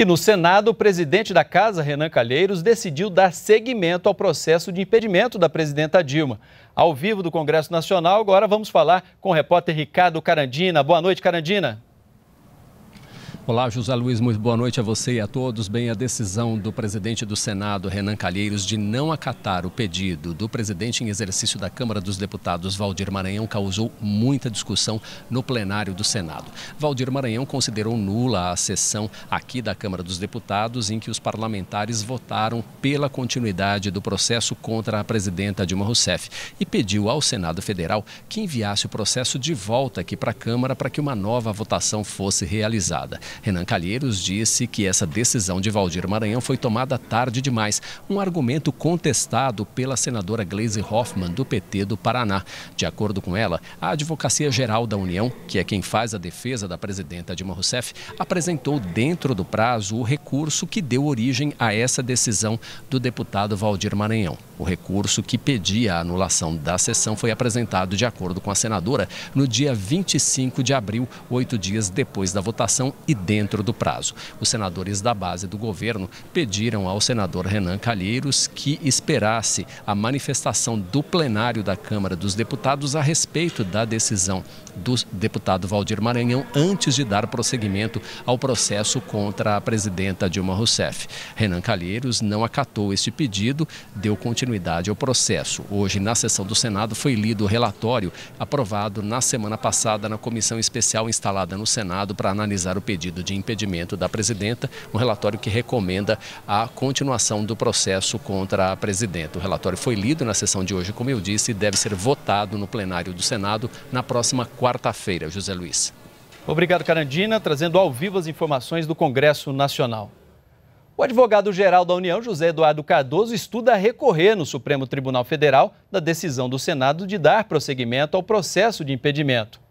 E no Senado, o presidente da Casa, Renan Calheiros, decidiu dar seguimento ao processo de impedimento da presidenta Dilma. Ao vivo do Congresso Nacional, agora vamos falar com o repórter Ricardo Carandina. Boa noite, Carandina. Olá, José Luiz, muito boa noite a você e a todos. Bem, a decisão do presidente do Senado, Renan Calheiros, de não acatar o pedido do presidente em exercício da Câmara dos Deputados, Valdir Maranhão, causou muita discussão no plenário do Senado. Valdir Maranhão considerou nula a sessão aqui da Câmara dos Deputados em que os parlamentares votaram pela continuidade do processo contra a presidenta Dilma Rousseff e pediu ao Senado Federal que enviasse o processo de volta aqui para a Câmara para que uma nova votação fosse realizada. Renan Calheiros disse que essa decisão de Valdir Maranhão foi tomada tarde demais, um argumento contestado pela senadora Gleise Hoffmann, do PT do Paraná. De acordo com ela, a Advocacia Geral da União, que é quem faz a defesa da presidenta Dilma Rousseff, apresentou dentro do prazo o recurso que deu origem a essa decisão do deputado Valdir Maranhão. O recurso que pedia a anulação da sessão foi apresentado, de acordo com a senadora, no dia 25 de abril, oito dias depois da votação e dentro do prazo. Os senadores da base do governo pediram ao senador Renan Calheiros que esperasse a manifestação do plenário da Câmara dos Deputados a respeito da decisão do deputado Valdir Maranhão antes de dar prosseguimento ao processo contra a presidenta Dilma Rousseff. Renan Calheiros não acatou este pedido, deu continuidade ao processo. Hoje, na sessão do Senado, foi lido o relatório aprovado na semana passada na comissão especial instalada no Senado para analisar o pedido pedido de impedimento da presidenta, um relatório que recomenda a continuação do processo contra a presidenta. O relatório foi lido na sessão de hoje, como eu disse, e deve ser votado no plenário do Senado na próxima quarta-feira. José Luiz. Obrigado, Carandina, trazendo ao vivo as informações do Congresso Nacional. O advogado-geral da União, José Eduardo Cardoso, estuda recorrer no Supremo Tribunal Federal da decisão do Senado de dar prosseguimento ao processo de impedimento.